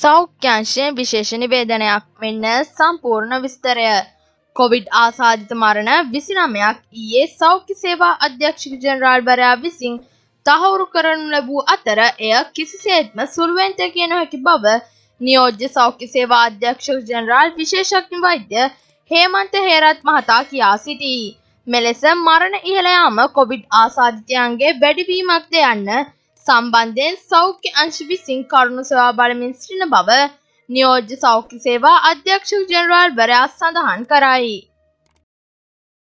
සෞඛ්‍යංශය විශේෂ නිවේදනයක් මෙන්න සම්පූර්ණ විස්තරය කොවිඩ් ආසාධිත මරණ විසිනමයක් ඊයේ සෞඛ්‍ය සේවා අධ්‍යක්ෂක ජනරාල්වරයා විසින් තහවුරු කරනු ලැබූ අතර එය කිසිසේත්ම සුළුවෙන්ට කියන හැකි බව නියෝජ්‍ය සෞඛ්‍ය සේවා අධ්‍යක්ෂක ජනරාල් විශේෂඥ වෛද්‍ය හේමන්ත හේරත් මහතා කියා සිටී. මෙලෙස මරණ ඉහළ යාම කොවිඩ් ආසාධිතයන්ගේ වැඩිවීමක්ද යන්න සම්බන්ධයෙන් සෞඛ්‍ය අංශ විසින් කරුණු සොයා බලමින් සිටින බව නියෝජ්‍ය සෞඛ්‍ය සේවා අධ්‍යක්ෂ ජනරාල්වරයා සඳහන් කරයි.